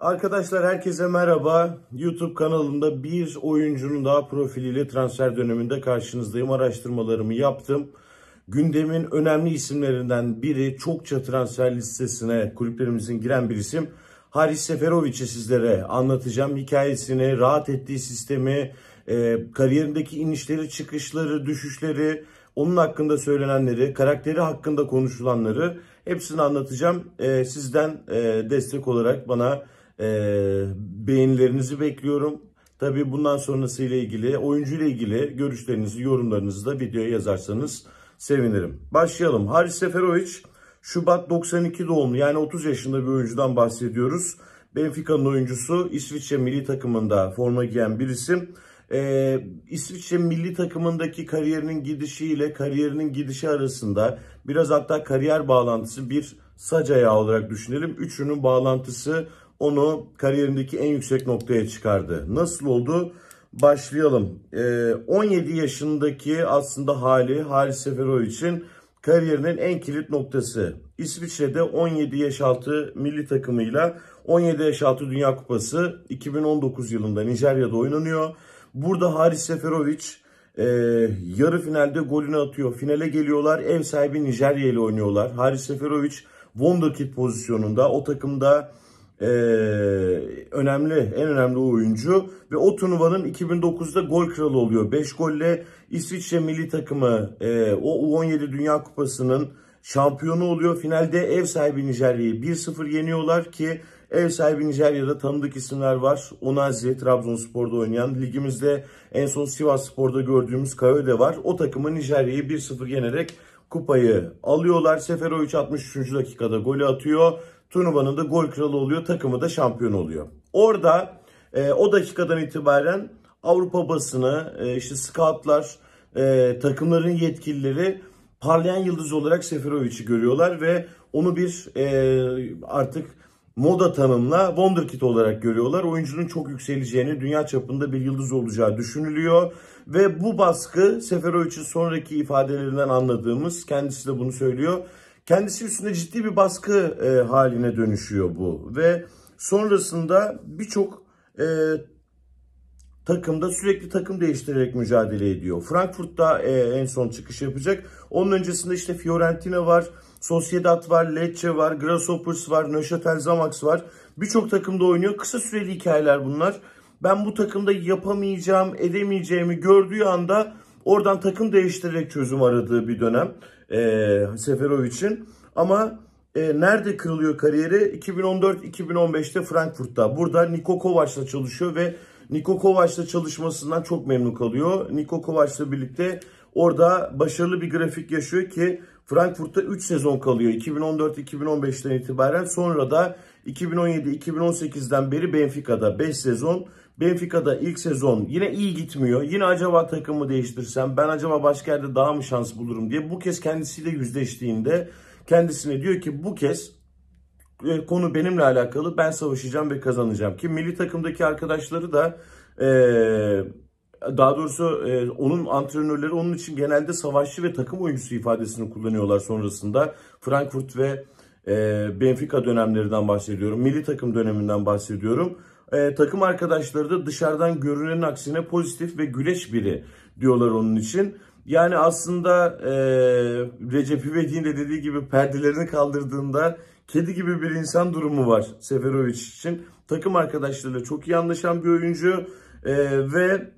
Arkadaşlar herkese merhaba. YouTube kanalımda bir oyuncunun daha profiliyle transfer döneminde karşınızdayım. Araştırmalarımı yaptım. Gündemin önemli isimlerinden biri çokça transfer listesine kulüplerimizin giren bir isim. Haris Seferovic'i sizlere anlatacağım. Hikayesini, rahat ettiği sistemi, e, kariyerindeki inişleri, çıkışları, düşüşleri, onun hakkında söylenenleri, karakteri hakkında konuşulanları hepsini anlatacağım. E, sizden e, destek olarak bana e, beğenilerinizi bekliyorum. Tabii bundan sonrası ile ilgili, oyuncu ile ilgili görüşlerinizi, yorumlarınızı da videoya yazarsanız sevinirim. Başlayalım. Haris Seferovic Şubat 92 doğumlu yani 30 yaşında bir oyuncudan bahsediyoruz. Benfica'nın oyuncusu İsviçre milli takımında forma giyen bir isim. Ee, İsviçre milli takımındaki kariyerinin gidişi ile kariyerinin gidişi arasında biraz hatta kariyer bağlantısı bir sac ayağı olarak düşünelim. Üçünün bağlantısı onu kariyerindeki en yüksek noktaya çıkardı. Nasıl oldu? Başlayalım. E, ee, 17 yaşındaki aslında hali Halis Seferov için kariyerinin en kilit noktası. İsviçre'de 17 yaş altı milli takımıyla 17 yaş altı Dünya Kupası 2019 yılında Nijerya'da oynanıyor. Burada Haris Seferovic e, yarı finalde golünü atıyor. Finale geliyorlar. Ev sahibi Nijerya ile oynuyorlar. Haris Seferovic wonderkid pozisyonunda o takımda e, önemli, en önemli oyuncu ve o turnuvanın 2009'da gol kralı oluyor. 5 golle İsviçre milli takımı e, o U17 Dünya Kupası'nın şampiyonu oluyor. Finalde ev sahibi Nijerya'yı 1-0 yeniyorlar ki ev sahibi Nijerya'da tanıdık isimler var. Onazi Trabzonspor'da oynayan ligimizde en son Sivas Spor'da gördüğümüz Kayo var. O takımı Nijerya'yı 1-0 yenerek kupayı alıyorlar. Seferovic 63. dakikada golü atıyor turnuvanın da gol kralı oluyor. Takımı da şampiyon oluyor. Orada e, o dakikadan itibaren Avrupa basını, e, işte scoutlar, e, takımların yetkilileri parlayan yıldız olarak Seferovic'i görüyorlar ve onu bir e, artık moda tanımla wonderkid olarak görüyorlar. Oyuncunun çok yükseleceğini, dünya çapında bir yıldız olacağı düşünülüyor. Ve bu baskı Seferovic'in sonraki ifadelerinden anladığımız, kendisi de bunu söylüyor. Kendisi üstünde ciddi bir baskı e, haline dönüşüyor bu ve sonrasında birçok e, takımda sürekli takım değiştirerek mücadele ediyor. Frankfurt'ta e, en son çıkış yapacak. Onun öncesinde işte Fiorentina var, Sociedad var, Lecce var, Grasshoppers var, Neuchâtel Zamax var. Birçok takımda oynuyor. Kısa süreli hikayeler bunlar. Ben bu takımda yapamayacağım, edemeyeceğimi gördüğü anda oradan takım değiştirerek çözüm aradığı bir dönem e, Seferovic'in. Ama e, nerede kırılıyor kariyeri? 2014-2015'te Frankfurt'ta. Burada Niko Kovac'la çalışıyor ve Niko Kovac'la çalışmasından çok memnun kalıyor. Niko Kovac'la birlikte orada başarılı bir grafik yaşıyor ki Frankfurt'ta 3 sezon kalıyor. 2014-2015'ten itibaren sonra da 2017-2018'den beri Benfica'da 5 sezon Benfica'da ilk sezon yine iyi gitmiyor. Yine acaba takımı değiştirsem ben acaba başka yerde daha mı şans bulurum diye bu kez kendisiyle yüzleştiğinde kendisine diyor ki bu kez e, konu benimle alakalı ben savaşacağım ve kazanacağım. Ki milli takımdaki arkadaşları da e, daha doğrusu e, onun antrenörleri onun için genelde savaşçı ve takım oyuncusu ifadesini kullanıyorlar sonrasında. Frankfurt ve e, Benfica dönemlerinden bahsediyorum. Milli takım döneminden bahsediyorum. E, takım arkadaşları da dışarıdan görünenin aksine pozitif ve güleç biri diyorlar onun için. Yani aslında e, Recep İvedik'in de dediği gibi perdelerini kaldırdığında kedi gibi bir insan durumu var Seferovic için. Takım arkadaşlarıyla çok iyi anlaşan bir oyuncu e, ve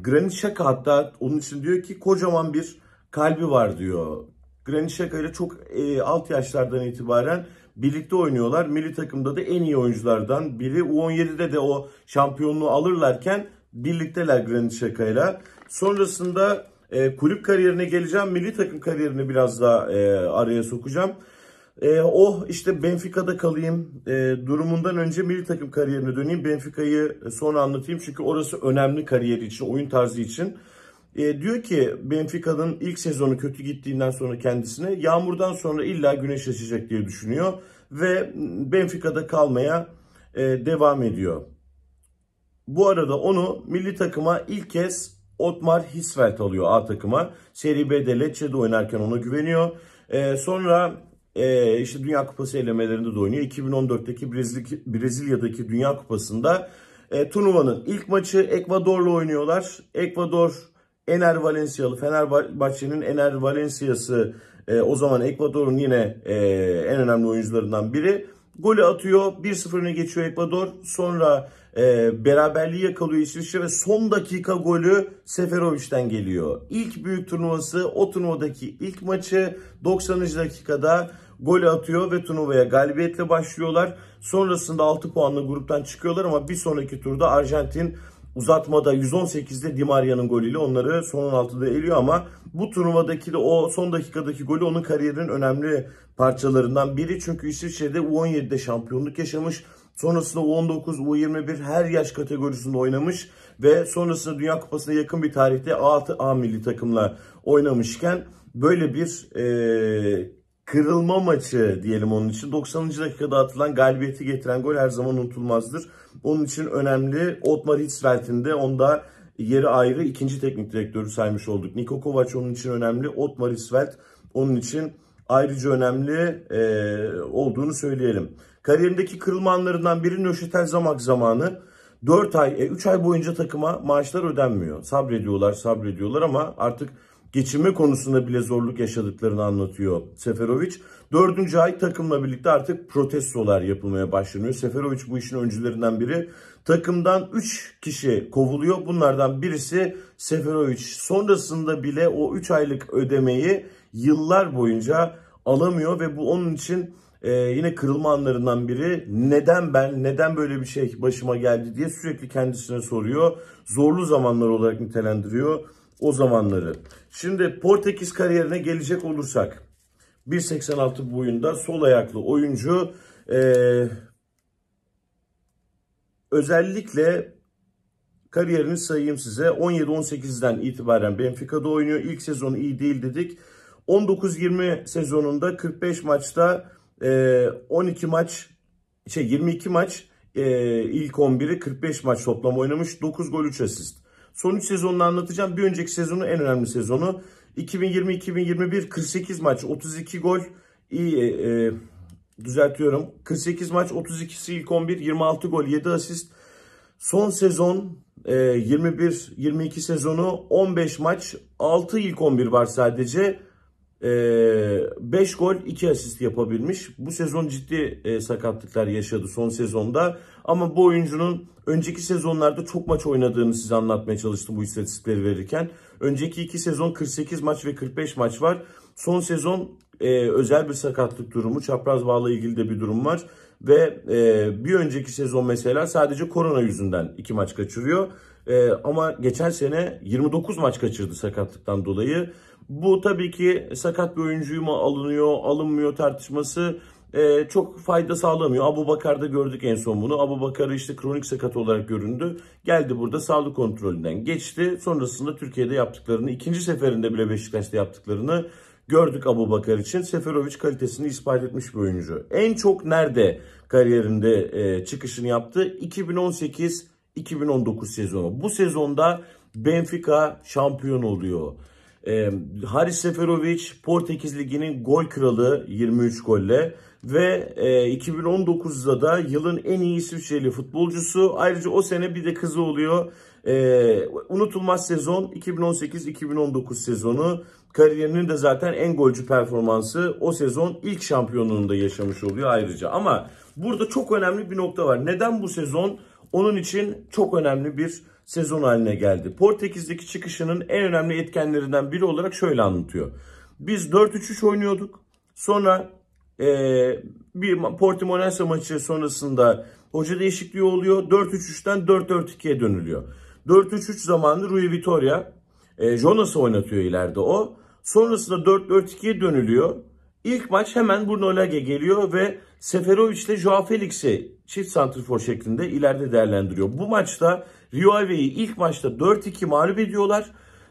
Granit Xhaka hatta onun için diyor ki kocaman bir kalbi var diyor Granit Xhaka ile çok e, alt yaşlardan itibaren birlikte oynuyorlar. Milli takımda da en iyi oyunculardan biri. U17'de de o şampiyonluğu alırlarken birlikteler Granit Xhaka ile. Sonrasında e, kulüp kariyerine geleceğim. Milli takım kariyerini biraz daha e, araya sokacağım. E, oh işte Benfica'da kalayım e, durumundan önce milli takım kariyerine döneyim. Benfica'yı sonra anlatayım çünkü orası önemli kariyer için, oyun tarzı için. E, diyor ki Benfica'nın ilk sezonu kötü gittiğinden sonra kendisine yağmurdan sonra illa güneş açacak diye düşünüyor ve Benfica'da kalmaya e, devam ediyor. Bu arada onu milli takıma ilk kez Otmar Hisvelt alıyor A takıma. Serie B'de Lecce'de oynarken ona güveniyor. E, sonra e, işte Dünya Kupası elemelerinde de oynuyor. 2014'teki Brezilya, Brezilya'daki Dünya Kupası'nda e, turnuvanın ilk maçı Ekvador'la oynuyorlar. Ekvador Ener Valencia'lı Fenerbahçe'nin Ener Valencia'sı e, o zaman Ekvador'un yine e, en önemli oyuncularından biri. Golü atıyor 1-0 geçiyor Ekvador sonra e, beraberliği yakalıyor İsviçre ve son dakika golü Seferovic'den geliyor. İlk büyük turnuvası o turnuvadaki ilk maçı 90. dakikada golü atıyor ve turnuvaya galibiyetle başlıyorlar. Sonrasında 6 puanla gruptan çıkıyorlar ama bir sonraki turda Arjantin Uzatmada 118'de Di Maria'nın golüyle onları son 16'da eliyor ama bu turnuvadaki de o son dakikadaki golü onun kariyerinin önemli parçalarından biri. Çünkü İsviçre'de U17'de şampiyonluk yaşamış. Sonrasında U19, U21 her yaş kategorisinde oynamış ve sonrasında Dünya Kupası'na yakın bir tarihte A, A milli takımla oynamışken böyle bir e, kırılma maçı diyelim onun için. 90. dakikada atılan galibiyeti getiren gol her zaman unutulmazdır. Onun için önemli. Otmar Hitzfeld'in de onda yeri ayrı ikinci teknik direktörü saymış olduk. Niko Kovac onun için önemli. Otmar Hitzfeld onun için ayrıca önemli e, olduğunu söyleyelim. Kariyerindeki kırılma anlarından biri Nöşetel Zamak zamanı. 4 ay, 3 e, ay boyunca takıma maaşlar ödenmiyor. Sabrediyorlar, sabrediyorlar ama artık geçinme konusunda bile zorluk yaşadıklarını anlatıyor Seferovic. Dördüncü ay takımla birlikte artık protestolar yapılmaya başlanıyor. Seferovic bu işin öncülerinden biri. Takımdan 3 kişi kovuluyor. Bunlardan birisi Seferovic. Sonrasında bile o 3 aylık ödemeyi yıllar boyunca alamıyor ve bu onun için e, yine kırılma anlarından biri neden ben neden böyle bir şey başıma geldi diye sürekli kendisine soruyor. Zorlu zamanlar olarak nitelendiriyor o zamanları. Şimdi Portekiz kariyerine gelecek olursak 1.86 boyunda sol ayaklı oyuncu ee, özellikle kariyerini sayayım size 17-18'den itibaren Benfica'da oynuyor. İlk sezonu iyi değil dedik. 19-20 sezonunda 45 maçta 12 e, maç şey 22 maç e, ilk 11'i 45 maç toplam oynamış 9 gol 3 asist. Son 3 sezonunu anlatacağım. Bir önceki sezonu en önemli sezonu. 2020-2021 48 maç 32 gol iyi e, e düzeltiyorum. 48 maç 32'si ilk 11 26 gol 7 asist. Son sezon e, 21-22 sezonu 15 maç 6 ilk 11 var sadece. 5 ee, gol 2 asist yapabilmiş. Bu sezon ciddi e, sakatlıklar yaşadı son sezonda. Ama bu oyuncunun önceki sezonlarda çok maç oynadığını size anlatmaya çalıştım bu istatistikleri verirken. Önceki 2 sezon 48 maç ve 45 maç var. Son sezon e, özel bir sakatlık durumu, çapraz bağla ilgili de bir durum var. Ve e, bir önceki sezon mesela sadece korona yüzünden 2 maç kaçırıyor. E, ama geçen sene 29 maç kaçırdı sakatlıktan dolayı. Bu tabii ki sakat bir oyuncuyu mu alınıyor, alınmıyor tartışması e, çok fayda sağlamıyor. Abu Bakar'da gördük en son bunu. Abu Bakar'ı işte kronik sakat olarak göründü. Geldi burada sağlık kontrolünden geçti. Sonrasında Türkiye'de yaptıklarını, ikinci seferinde bile Beşiktaş'ta yaptıklarını gördük Abu Bakar için. Seferovic kalitesini ispat etmiş bir oyuncu. En çok nerede kariyerinde e, çıkışını yaptı? 2018-2019 sezonu. Bu sezonda Benfica şampiyon oluyor. E, Haris Seferovic Portekiz Ligi'nin gol kralı 23 golle ve e, 2019'da da yılın en iyi İsviçreli futbolcusu. Ayrıca o sene bir de kızı oluyor. E, unutulmaz sezon 2018-2019 sezonu. Kariyerinin de zaten en golcü performansı o sezon ilk şampiyonluğunda yaşamış oluyor ayrıca. Ama burada çok önemli bir nokta var. Neden bu sezon onun için çok önemli bir sezon haline geldi. Portekiz'deki çıkışının en önemli etkenlerinden biri olarak şöyle anlatıyor. Biz 4-3-3 oynuyorduk. Sonra e, bir Portimonense maçı sonrasında hoca değişikliği oluyor. 4-3-3'ten 4-4-2'ye dönülüyor. 4-3-3 zamanı Rui Vitoria. E, Jonas'ı oynatıyor ileride o. Sonrasında 4-4-2'ye dönülüyor. İlk maç hemen Bruno Lage geliyor ve Seferovic ile Joao Felix'i çift santrifor şeklinde ileride değerlendiriyor. Bu maçta Rio Ave'yi ilk maçta 4-2 mağlup ediyorlar.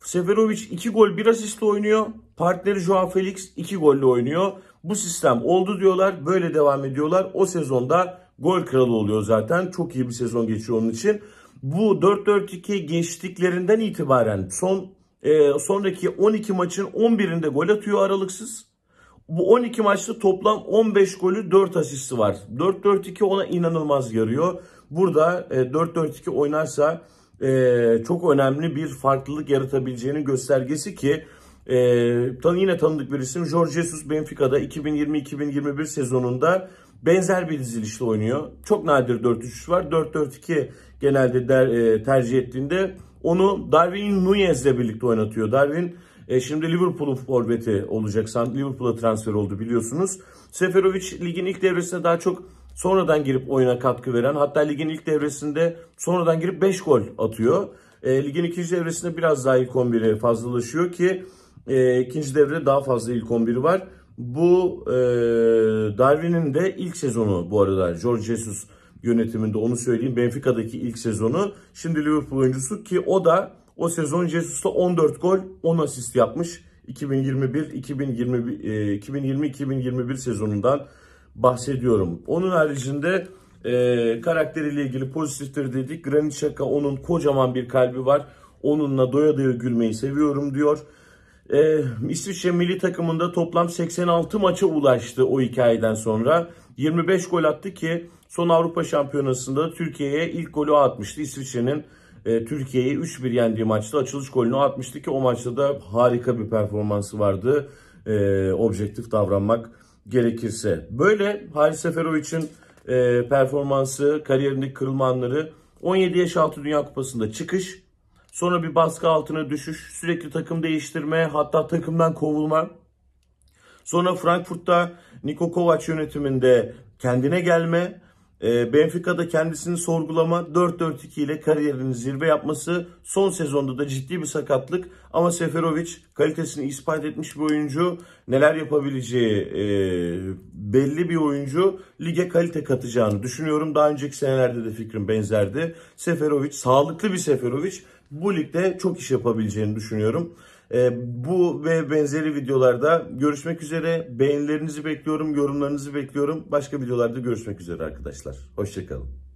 Seferovic 2 gol 1 asistle oynuyor. Partneri Joao Felix 2 golle oynuyor. Bu sistem oldu diyorlar. Böyle devam ediyorlar. O sezonda gol kralı oluyor zaten. Çok iyi bir sezon geçiyor onun için. Bu 4-4-2 geçtiklerinden itibaren son e, sonraki 12 maçın 11'inde gol atıyor aralıksız. Bu 12 maçta toplam 15 golü 4 asisti var. 4-4-2 ona inanılmaz yarıyor. Burada 4-4-2 e, oynarsa e, çok önemli bir farklılık yaratabileceğinin göstergesi ki e, tan yine tanıdık bir isim Jorge Jesus Benfica'da 2020-2021 sezonunda benzer bir dizilişle oynuyor. Çok nadir 4-3 3 var. 4-4-2 genelde tercih ettiğinde onu Darwin Nunez'le birlikte oynatıyor. Darwin e, şimdi Liverpool'un forveti olacak. Liverpool'a transfer oldu biliyorsunuz. Seferovic ligin ilk devresinde daha çok sonradan girip oyuna katkı veren hatta ligin ilk devresinde sonradan girip 5 gol atıyor. E, ligin ikinci devresinde biraz daha ilk 11'e fazlalaşıyor ki e, ikinci devrede daha fazla ilk 11'i var. Bu e, Darwin'in de ilk sezonu bu arada George Jesus yönetiminde onu söyleyeyim. Benfica'daki ilk sezonu. Şimdi Liverpool oyuncusu ki o da o sezon Jesus'la 14 gol 10 asist yapmış. 2021-2020-2021 e, sezonundan bahsediyorum. Onun haricinde e, karakteriyle ilgili pozitiftir dedik. Granit Xhaka onun kocaman bir kalbi var. Onunla doya doya gülmeyi seviyorum diyor. E, İsviçre milli takımında toplam 86 maça ulaştı o hikayeden sonra. 25 gol attı ki Son Avrupa Şampiyonası'nda Türkiye'ye ilk golü atmıştı. İsviçre'nin e, Türkiye'yi 3-1 yendiği maçta açılış golünü atmıştı ki o maçta da harika bir performansı vardı. E, objektif davranmak gerekirse. Böyle Halis Seferovic'in e, performansı, kariyerindeki kırılma anları 17 yaş altı Dünya Kupası'nda çıkış, sonra bir baskı altına düşüş, sürekli takım değiştirme, hatta takımdan kovulma. Sonra Frankfurt'ta Niko Kovac yönetiminde kendine gelme, ee, Benfica'da kendisini sorgulama 4-4-2 ile kariyerinin zirve yapması son sezonda da ciddi bir sakatlık ama Seferovic kalitesini ispat etmiş bir oyuncu neler yapabileceği e, belli bir oyuncu lige kalite katacağını düşünüyorum. Daha önceki senelerde de fikrim benzerdi. Seferovic sağlıklı bir Seferovic bu ligde çok iş yapabileceğini düşünüyorum. Ee, bu ve benzeri videolarda görüşmek üzere. Beğenilerinizi bekliyorum, yorumlarınızı bekliyorum. Başka videolarda görüşmek üzere arkadaşlar. Hoşçakalın.